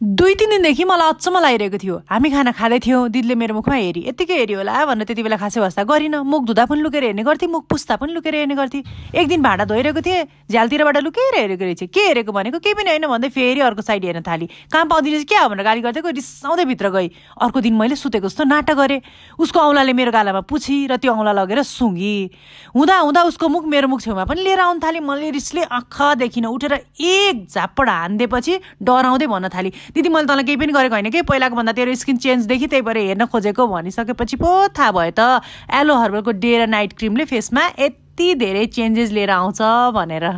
दुई तिन दिनदेखि मलाई अचम्म लागिरहेको थियो हामी खाना खाँदै थियौँ दिदीले मेरो मुखमा हेरी यत्तिकै हेऱ्यो होला भनेर त्यति बेला खासै वास्ता गरिनँ मुख धुँदा पनि लुकेर हेर्ने गर्थेँ मुख पुस्ता पनि लुकेर हेर्ने गर्थेँ एक दिन भाँडा धोइरहेको थिएँ झ्यालतिरबाट लुकेर हेरेको रहेछ के हेरेको भनेको केही पनि होइन भन्दै फेरि अर्को साइड हेर्न थालेँ कहाँ पाउँदिन क्या भनेर गाली गर्दै गयो रिसाउँदै भित्र गएँ अर्को दिन मैले सुतेको जस्तो नाटक गरेँ उसको औँलाले मेरो गालामा पुछि र त्यो औँला लगेर सुँगी हुँदा हुँदा उसको मुख मेरो मुख छेउमा पनि लिएर आउनु थालेँ मैले रिसले आँखादेखि उठेर एक झाप्पड हानिदिएपछि डराउँदै भन्न थालेँ दिदी मैले तँलाई केही पनि गरेको होइन कि पहिलाको भन्दा तेरो स्किन चेन्जदेखि त्यही भएर हेर्न खोजेको भनिसकेपछि पो थाहा भयो त एलो हर्बलको डे र नाइट क्रिमले फेसमा यति धेरै चेन्जेस लिएर आउँछ भनेर